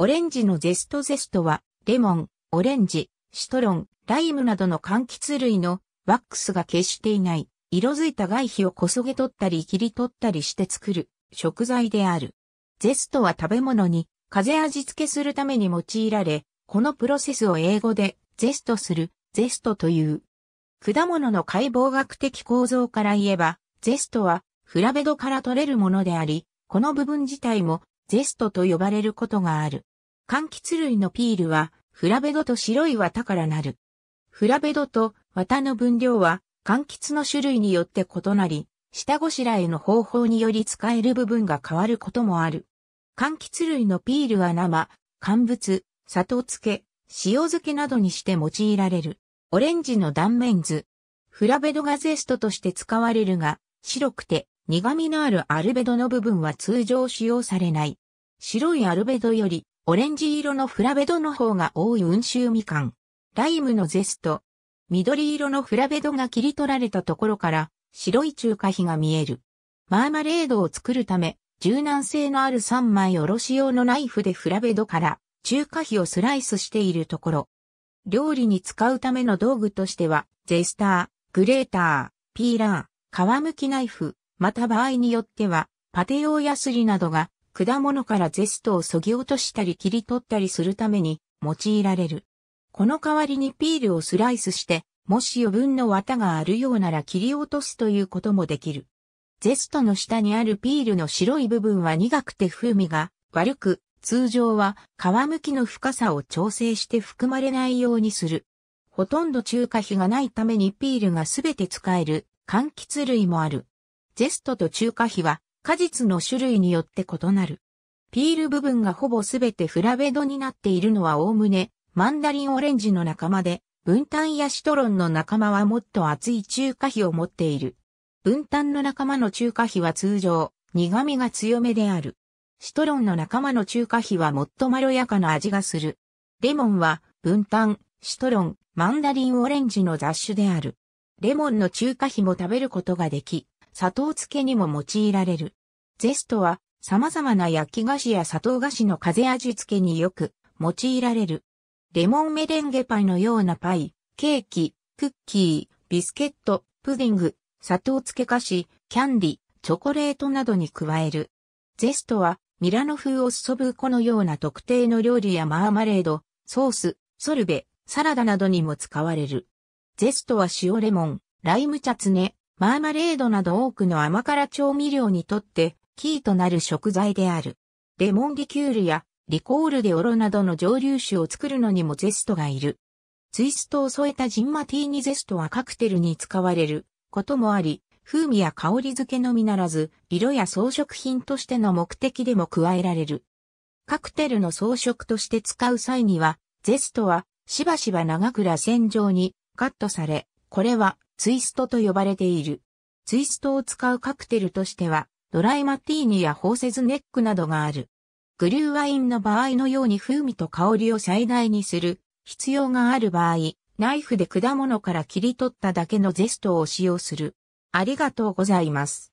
オレンジのゼストゼストは、レモン、オレンジ、シトロン、ライムなどの柑橘類のワックスが決していない、色づいた外皮をこそげ取ったり切り取ったりして作る食材である。ゼストは食べ物に風味付けするために用いられ、このプロセスを英語でゼストする、ゼストという。果物の解剖学的構造から言えば、ゼストはフラベドから取れるものであり、この部分自体もゼストと呼ばれることがある。柑橘類のピールは、フラベドと白い綿からなる。フラベドと綿の分量は、柑橘の種類によって異なり、下ごしらえの方法により使える部分が変わることもある。柑橘類のピールは生、乾物、砂糖漬け、塩漬けなどにして用いられる。オレンジの断面図。フラベドがゼストとして使われるが、白くて苦味のあるアルベドの部分は通常使用されない。白いアルベドよりオレンジ色のフラベドの方が多い温州みかん。ライムのゼスト。緑色のフラベドが切り取られたところから白い中華皮が見える。マーマレードを作るため、柔軟性のある3枚おろし用のナイフでフラベドから中華皮をスライスしているところ。料理に使うための道具としては、ゼスター、グレーター、ピーラー、皮むきナイフ、また場合によっては、パテ用ヤスリなどが果物からゼストを削ぎ落としたり切り取ったりするために用いられる。この代わりにピールをスライスして、もし余分の綿があるようなら切り落とすということもできる。ゼストの下にあるピールの白い部分は苦くて風味が悪く、通常は皮むきの深さを調整して含まれないようにする。ほとんど中華比がないためにピールがすべて使える柑橘類もある。ゼストと中華比は果実の種類によって異なる。ピール部分がほぼすべてフラベドになっているのはおおむねマンダリンオレンジの仲間で、分担やシトロンの仲間はもっと厚い中華皮を持っている。分担の仲間の中華皮は通常、苦味が強めである。シトロンの仲間の中華皮はもっとまろやかな味がする。レモンは、分担、シトロン、マンダリンオレンジの雑種である。レモンの中華皮も食べることができ、砂糖漬けにも用いられる。ゼストは様々な焼き菓子や砂糖菓子の風味付けによく用いられる。レモンメレンゲパイのようなパイ、ケーキ、クッキー、ビスケット、プディング、砂糖漬け菓子、キャンディ、チョコレートなどに加える。ゼストはミラノ風オッソブーコのような特定の料理やマーマレード、ソース、ソルベ、サラダなどにも使われる。ゼストは塩レモン、ライムチャツネ、マーマレードなど多くの甘辛調味料にとってキーとなる食材である。レモンリキュールやリコールでオロなどの蒸留酒を作るのにもゼストがいる。ツイストを添えたジンマティーニゼストはカクテルに使われることもあり、風味や香り付けのみならず、色や装飾品としての目的でも加えられる。カクテルの装飾として使う際には、ゼストはしばしば長倉線旋状にカットされ、これはツイストと呼ばれている。ツイストを使うカクテルとしては、ドライマティーニやホーセズネックなどがある。グリューワインの場合のように風味と香りを最大にする必要がある場合、ナイフで果物から切り取っただけのゼストを使用する。ありがとうございます。